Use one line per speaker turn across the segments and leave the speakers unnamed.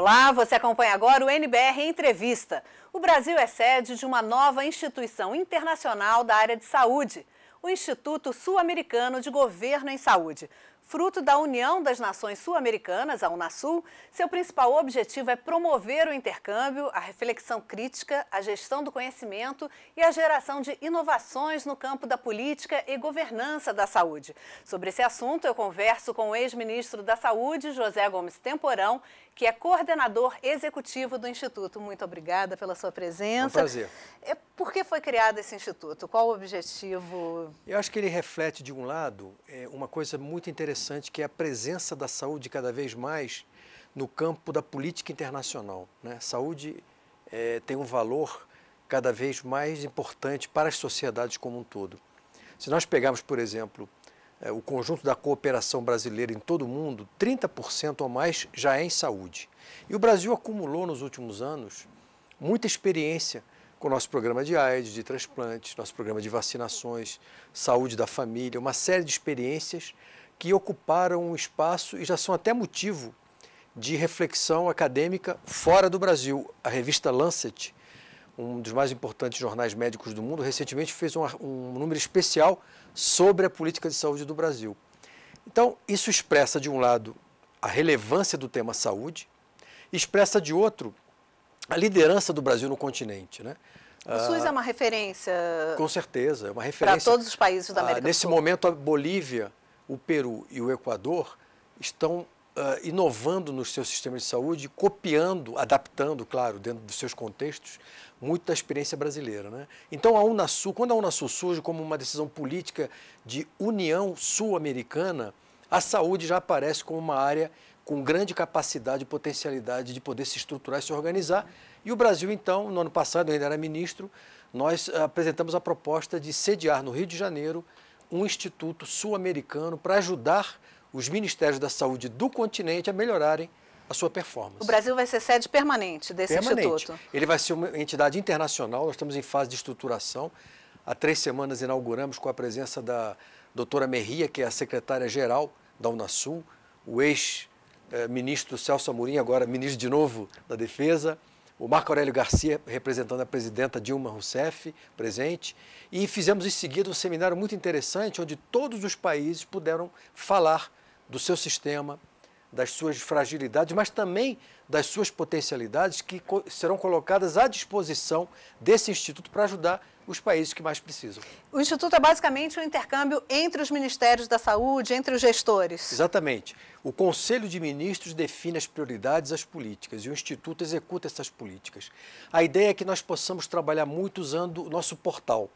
Olá, você acompanha agora o NBR Entrevista. O Brasil é sede de uma nova instituição internacional da área de saúde, o Instituto Sul-Americano de Governo em Saúde. Fruto da União das Nações Sul-Americanas, a Unasul, seu principal objetivo é promover o intercâmbio, a reflexão crítica, a gestão do conhecimento e a geração de inovações no campo da política e governança da saúde. Sobre esse assunto, eu converso com o ex-ministro da Saúde, José Gomes Temporão, que é coordenador executivo do Instituto. Muito obrigada pela sua presença. É um prazer. É, por que foi criado esse Instituto? Qual o objetivo?
Eu acho que ele reflete, de um lado, é, uma coisa muito interessante, que é a presença da saúde cada vez mais no campo da política internacional. Né? Saúde é, tem um valor cada vez mais importante para as sociedades como um todo. Se nós pegarmos, por exemplo, é, o conjunto da cooperação brasileira em todo o mundo, 30% ou mais já é em saúde. E o Brasil acumulou nos últimos anos muita experiência com o nosso programa de AIDS, de transplantes, nosso programa de vacinações, saúde da família, uma série de experiências que ocuparam um espaço e já são até motivo de reflexão acadêmica fora do Brasil. A revista Lancet um dos mais importantes jornais médicos do mundo, recentemente fez um, um número especial sobre a política de saúde do Brasil. Então, isso expressa, de um lado, a relevância do tema saúde, expressa, de outro, a liderança do Brasil no continente. Né? O SUS é uma
referência. Com
certeza, é uma referência. Para todos os
países da ah, América ah, Nesse
do Sul. momento, a Bolívia, o Peru e o Equador estão uh, inovando nos seus sistemas de saúde, copiando, adaptando, claro, dentro dos seus contextos, muito da experiência brasileira. Né? Então, a Unasul, quando a Unasul surge como uma decisão política de união sul-americana, a saúde já aparece como uma área com grande capacidade e potencialidade de poder se estruturar e se organizar. E o Brasil, então, no ano passado, eu ainda era ministro, nós ah, apresentamos a proposta de sediar no Rio de Janeiro um instituto sul-americano para ajudar os ministérios da saúde do continente a melhorarem a sua performance. O
Brasil vai ser sede permanente desse permanente. instituto.
Ele vai ser uma entidade internacional, nós estamos em fase de estruturação. Há três semanas inauguramos com a presença da doutora Merria, que é a secretária-geral da Unasul, o ex-ministro Celso Amorim, agora ministro de novo da Defesa, o Marco Aurélio Garcia, representando a presidenta Dilma Rousseff, presente, e fizemos em seguida um seminário muito interessante, onde todos os países puderam falar do seu sistema, das suas fragilidades, mas também das suas potencialidades que serão colocadas à disposição desse instituto para ajudar os países que mais precisam.
O instituto é basicamente um intercâmbio entre os ministérios da saúde, entre os gestores.
Exatamente. O Conselho de Ministros define as prioridades, as políticas e o instituto executa essas políticas. A ideia é que nós possamos trabalhar muito usando o nosso portal,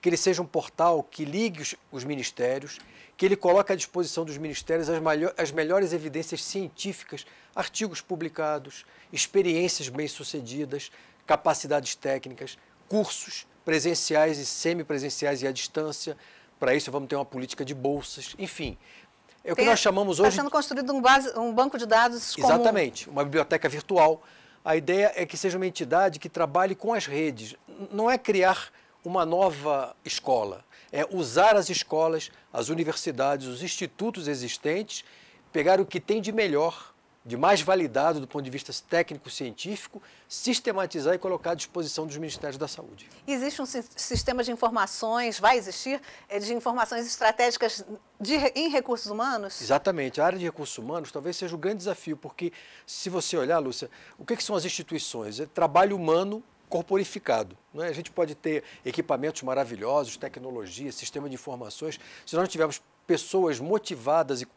que ele seja um portal que ligue os, os ministérios, que ele coloca à disposição dos ministérios as, as melhores evidências científicas, artigos publicados, experiências bem-sucedidas, capacidades técnicas, cursos presenciais e semipresenciais e à distância. Para isso, vamos ter uma política de bolsas, enfim. É o que Tem, nós chamamos tá hoje. Está sendo
construído um, base, um banco de dados comum. Exatamente,
uma biblioteca virtual. A ideia é que seja uma entidade que trabalhe com as redes. Não é criar uma nova escola, é usar as escolas, as universidades, os institutos existentes, pegar o que tem de melhor, de mais validado do ponto de vista técnico-científico, sistematizar e colocar à disposição dos Ministérios da Saúde.
Existe um sistema de informações, vai existir, é, de informações estratégicas de, em recursos humanos?
Exatamente. A área de recursos humanos talvez seja o grande desafio, porque se você olhar, Lúcia, o que, que são as instituições? É trabalho humano corporificado. Né? A gente pode ter equipamentos maravilhosos, tecnologia, sistema de informações. Se nós não tivermos pessoas motivadas e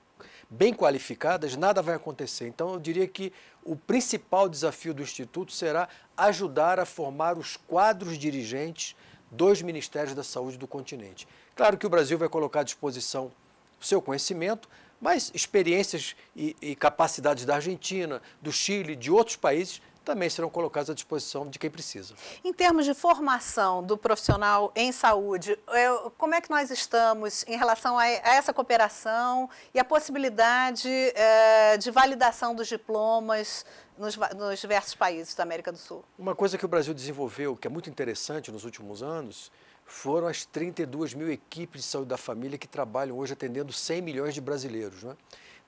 bem qualificadas, nada vai acontecer. Então, eu diria que o principal desafio do Instituto será ajudar a formar os quadros dirigentes dos Ministérios da Saúde do continente. Claro que o Brasil vai colocar à disposição o seu conhecimento, mas experiências e, e capacidades da Argentina, do Chile, de outros países também serão colocados à disposição de quem precisa.
Em termos de formação do profissional em saúde, é, como é que nós estamos em relação a essa cooperação e a possibilidade é, de validação dos diplomas nos, nos diversos países da América do Sul?
Uma coisa que o Brasil desenvolveu, que é muito interessante nos últimos anos, foram as 32 mil equipes de saúde da família que trabalham hoje atendendo 100 milhões de brasileiros. Não é?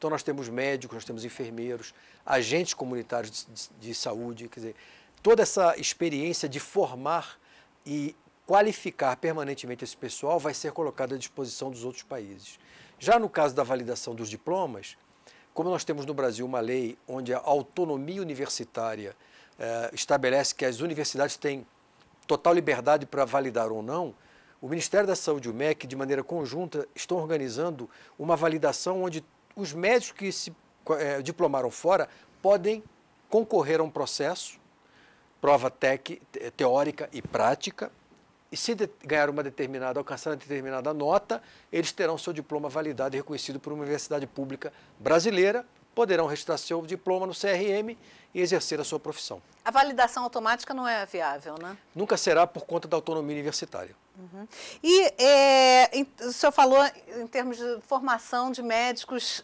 Então, nós temos médicos, nós temos enfermeiros, agentes comunitários de, de saúde, quer dizer, toda essa experiência de formar e qualificar permanentemente esse pessoal vai ser colocada à disposição dos outros países. Já no caso da validação dos diplomas, como nós temos no Brasil uma lei onde a autonomia universitária eh, estabelece que as universidades têm total liberdade para validar ou não, o Ministério da Saúde e o MEC, de maneira conjunta, estão organizando uma validação onde os médicos que se é, diplomaram fora podem concorrer a um processo, prova tec, teórica e prática, e se de, ganhar uma determinada, alcançar uma determinada nota, eles terão seu diploma validado e reconhecido por uma universidade pública brasileira, poderão registrar seu diploma no CRM e exercer a sua profissão.
A validação automática não é viável, né?
Nunca será por conta da autonomia universitária.
Uhum. E é, o senhor falou em termos de formação de médicos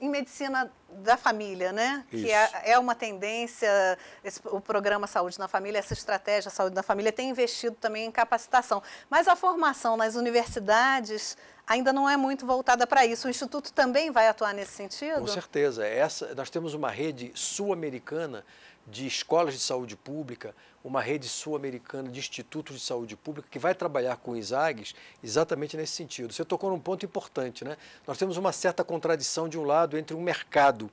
em medicina da família, né? Isso. Que é, é uma tendência, esse, o programa Saúde na Família, essa estratégia Saúde na Família tem investido também em capacitação. Mas a formação nas universidades ainda não é muito voltada para isso. O Instituto também vai atuar nesse sentido? Com
certeza. Essa, nós temos uma rede sul-americana de escolas de saúde pública uma rede sul-americana de institutos de saúde pública que vai trabalhar com ISAGs exatamente nesse sentido. Você tocou num ponto importante, né? Nós temos uma certa contradição, de um lado, entre um mercado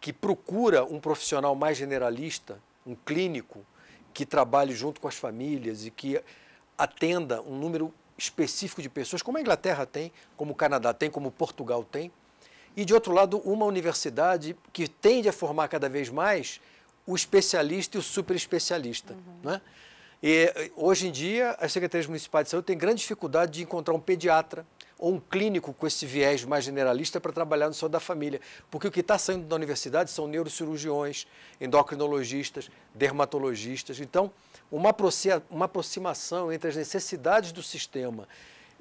que procura um profissional mais generalista, um clínico, que trabalhe junto com as famílias e que atenda um número específico de pessoas, como a Inglaterra tem, como o Canadá tem, como Portugal tem, e de outro lado, uma universidade que tende a formar cada vez mais o especialista e o super especialista. Uhum. Né? E, eh, hoje em dia, as secretarias municipais de saúde têm grande dificuldade de encontrar um pediatra ou um clínico com esse viés mais generalista para trabalhar no saúde da família. Porque o que está saindo da universidade são neurocirurgiões, endocrinologistas, dermatologistas. Então, uma aproximação entre as necessidades do sistema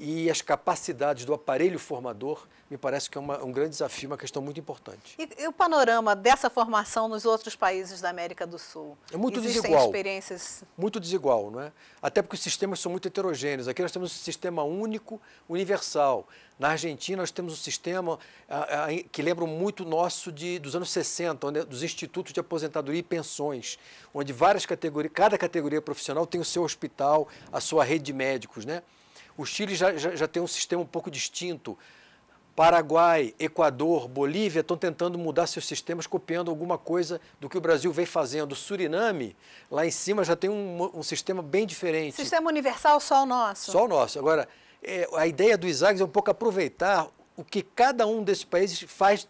e as capacidades do aparelho formador, me parece que é uma, um grande desafio, uma questão muito importante.
E, e, o panorama dessa formação nos outros países da América do Sul? É muito Existem desigual. experiências...
Muito desigual, não é? Até porque os sistemas são muito heterogêneos. Aqui nós temos um sistema único, universal. Na Argentina nós temos um sistema a, a, que lembra muito nosso de, dos anos 60, onde, é, dos institutos de aposentadoria e pensões, onde várias categorias, cada categoria profissional tem o seu hospital, a sua rede de médicos, né? O Chile já, já, já tem um sistema um pouco distinto. Paraguai, Equador, Bolívia estão tentando mudar seus sistemas, copiando alguma coisa do que o Brasil vem fazendo. Suriname, lá em cima, já tem um, um sistema bem diferente.
Sistema universal só o nosso.
Só o nosso. Agora, é, a ideia do ISAGS é um pouco aproveitar o que cada um desses países faz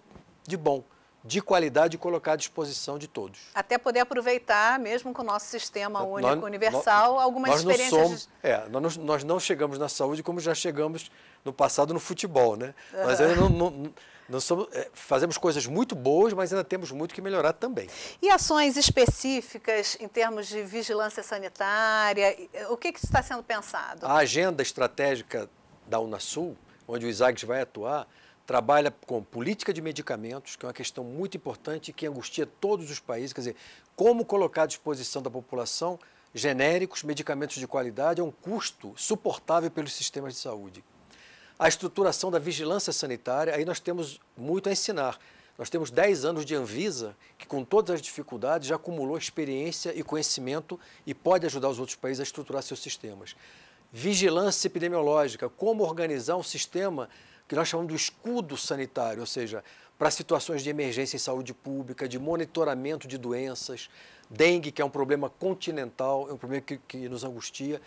de bom de qualidade e colocar à disposição de todos.
Até poder aproveitar, mesmo com o nosso sistema único nós, universal, nós, algumas nós experiências. Não somos,
é, nós, nós, não chegamos na saúde como já chegamos no passado no futebol, né? Uhum. Mas ainda não, não, somos, é, fazemos coisas muito boas, mas ainda temos muito que melhorar também.
E ações específicas em termos de vigilância sanitária? Eh, o que, que está sendo pensado?
A agenda estratégica da Unasul, onde o ISAGS vai atuar, trabalha com política de medicamentos, que é uma questão muito importante que angustia todos os países, quer dizer, como colocar à disposição da população genéricos, medicamentos de qualidade é um custo suportável pelos sistemas de saúde. A estruturação da vigilância sanitária, aí nós temos muito a ensinar. Nós temos 10 anos de Anvisa, que com todas as dificuldades já acumulou experiência e conhecimento e pode ajudar os outros países a estruturar seus sistemas. Vigilância epidemiológica, como organizar um sistema que nós chamamos de escudo sanitário, ou seja, para situações de emergência em saúde pública, de monitoramento de doenças, dengue, que é um problema continental, é um problema que, que nos angustia,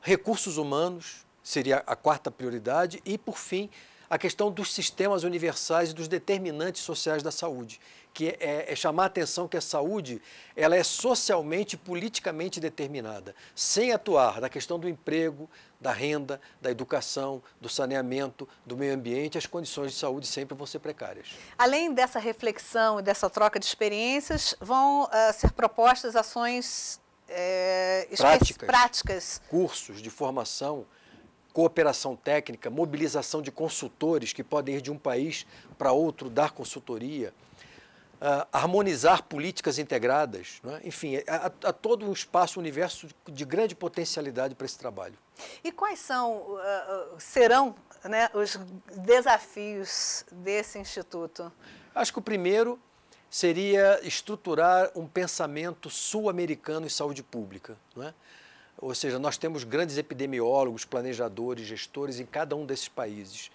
recursos humanos seria a quarta prioridade e, por fim, a questão dos sistemas universais e dos determinantes sociais da saúde, que é, é, é chamar a atenção que a saúde ela é socialmente e politicamente determinada, sem atuar na questão do emprego, da renda, da educação, do saneamento, do meio ambiente, as condições de saúde sempre vão ser precárias.
Além dessa reflexão e dessa troca de experiências, vão uh, ser propostas ações é, práticas, práticas,
cursos de formação cooperação técnica, mobilização de consultores que podem ir de um país para outro dar consultoria, uh, harmonizar políticas integradas, né? enfim, há, é, todo um espaço, um universo de grande potencialidade para esse trabalho.
E quais são, uh, serão né, os desafios desse instituto? Acho que o primeiro
seria estruturar um pensamento sul-americano em saúde pública. Não é? Ou seja, nós temos grandes epidemiólogos, planejadores, gestores em cada um desses países.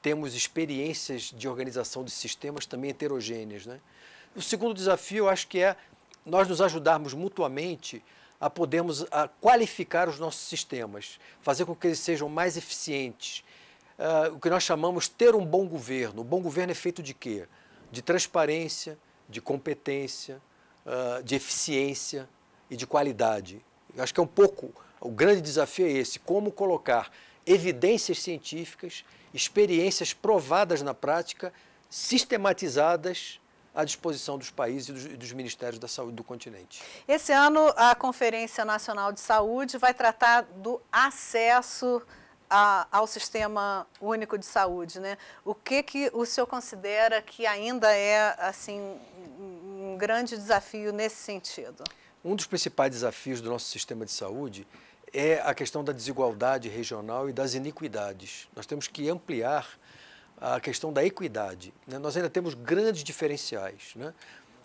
Temos experiências de organização de sistemas também heterogêneas. Né? O segundo desafio, eu acho que é nós nos ajudarmos mutuamente a podermos a qualificar os nossos sistemas, fazer com que eles sejam mais eficientes. Uh, o que nós chamamos ter um bom governo. O bom governo é feito de quê? De transparência, de competência, uh, de eficiência e de qualidade. Eu acho que é um pouco o grande desafio é esse: como colocar evidências científicas, experiências provadas na prática, sistematizadas à disposição dos países e dos, e dos, ministérios da saúde do continente.
Esse ano, a Conferência Nacional de Saúde vai tratar do acesso a, ao Sistema Único de Saúde. Né? O que, que o senhor considera que ainda é assim, um grande desafio nesse sentido?
Um dos principais desafios do nosso sistema de saúde é a questão da desigualdade regional e das iniquidades. Nós temos que ampliar a questão da equidade. Né? Nós ainda temos grandes diferenciais. Né?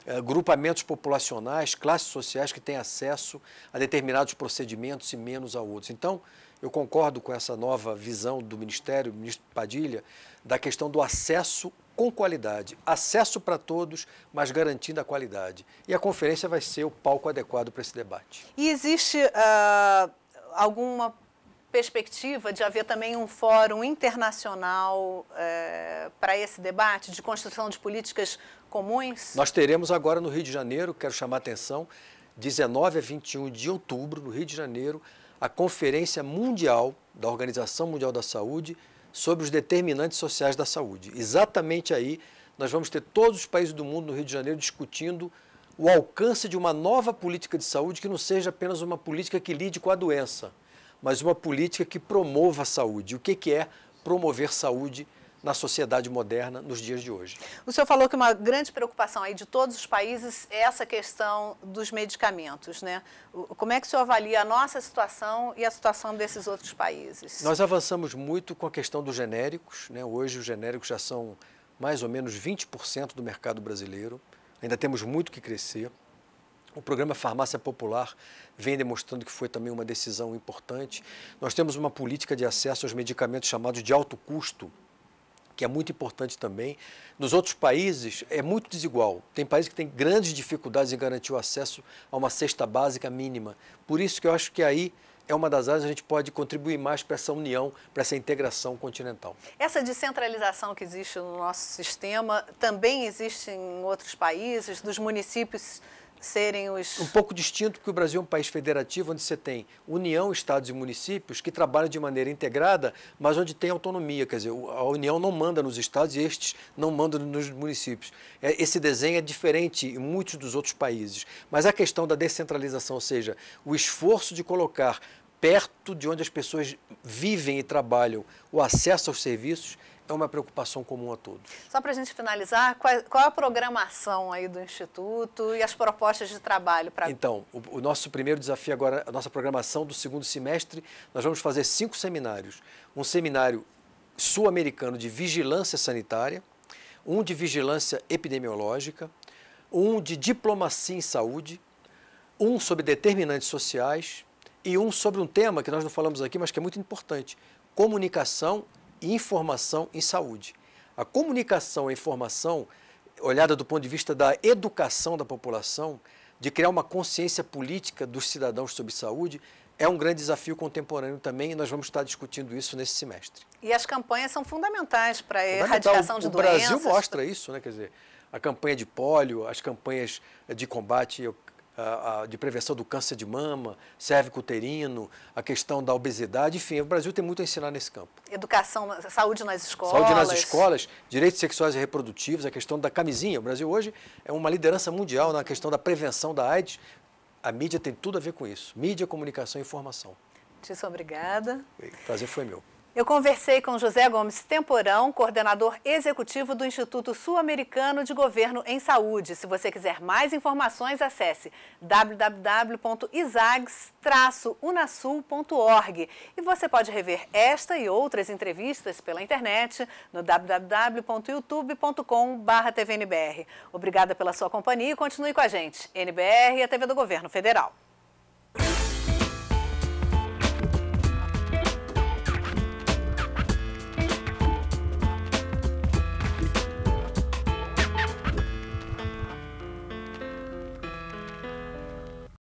É, grupamentos populacionais, classes sociais que têm acesso a determinados procedimentos e menos a outros. Então, eu concordo com essa nova visão do Ministério, do ministro Padilha, da questão do acesso com qualidade. Acesso para todos, mas garantindo a qualidade. E a conferência vai ser o palco adequado para esse debate.
E existe uh, alguma perspectiva de haver também um fórum internacional uh, para esse debate de construção de políticas comuns?
Nós teremos agora no Rio de Janeiro, quero chamar a atenção, 19 a 21 de outubro, no Rio de Janeiro, a Conferência Mundial da Organização Mundial da Saúde sobre os determinantes sociais da saúde. Exatamente aí nós vamos ter todos os países do mundo no Rio de Janeiro discutindo o alcance de uma nova política de saúde que não seja apenas uma política que lide com a doença, mas uma política que promova a saúde. O que é promover saúde? na sociedade moderna nos dias de hoje.
O senhor falou que uma grande preocupação aí de todos os países é essa questão dos medicamentos, né? Como é que o senhor avalia a nossa situação e a situação desses outros países? Nós
avançamos muito com a questão dos genéricos, né? Hoje os genéricos já são mais ou menos 20% do mercado brasileiro. Ainda temos muito que crescer. O programa Farmácia Popular vem demonstrando que foi também uma decisão importante. Nós temos uma política de acesso aos medicamentos chamados de alto custo, que é muito importante também. Nos outros países é muito desigual. Tem países que têm grandes dificuldades em garantir o acesso a uma cesta básica mínima. Por isso que eu acho que aí é uma das áreas que a gente pode contribuir mais para essa união, para essa integração continental.
Essa descentralização que existe no nosso sistema também existe em outros países, dos municípios serem os. Um
pouco distinto, porque o Brasil é um país federativo onde você tem União, Estados e municípios que trabalham de maneira integrada, mas onde tem autonomia. Quer dizer, a União não manda nos estados e estes não mandam nos municípios. É, esse desenho é diferente em muitos dos outros países. Mas a questão da descentralização, ou seja, o esforço de colocar perto de onde as pessoas vivem e trabalham o acesso aos serviços é uma preocupação comum a todos.
Só para a gente finalizar, qual, qual, a programação aí do Instituto e as propostas de trabalho para.
Então, o, o, nosso primeiro desafio agora, a nossa programação do segundo semestre, nós vamos fazer cinco seminários. Um seminário sul-americano de vigilância sanitária, um de vigilância epidemiológica, um de diplomacia em saúde, um sobre determinantes sociais e um sobre um tema que nós não falamos aqui, mas que é muito importante: comunicação informação em saúde. A comunicação, a informação, olhada do ponto de vista da educação da população, de criar uma consciência política dos cidadãos sobre saúde, é um grande desafio contemporâneo também e nós vamos estar discutindo isso nesse semestre.
E as campanhas são fundamentais para a erradicação de doenças. O Brasil
mostra isso, né? quer dizer, a campanha de pólio, as campanhas de combate de prevenção do câncer de mama, cervicuterino, a questão da obesidade, enfim, o Brasil tem muito a ensinar nesse campo.
Educação, saúde nas escolas. Saúde nas escolas,
direitos sexuais e reprodutivos, a questão da camisinha. O Brasil hoje é uma liderança mundial na questão da prevenção da AIDS. A mídia tem tudo a ver com isso. Mídia, comunicação e informação.
Tício, obrigada.
O prazer foi meu.
Eu conversei com José Gomes Temporão, coordenador executivo do Instituto Sul-Americano de Governo em Saúde. Se você quiser mais informações, acesse www.isags-unasul.org. E você pode rever esta e outras entrevistas pela internet no www.youtube.com.br. Obrigada pela sua companhia e continue com a gente. NBR e a TV do Governo Federal.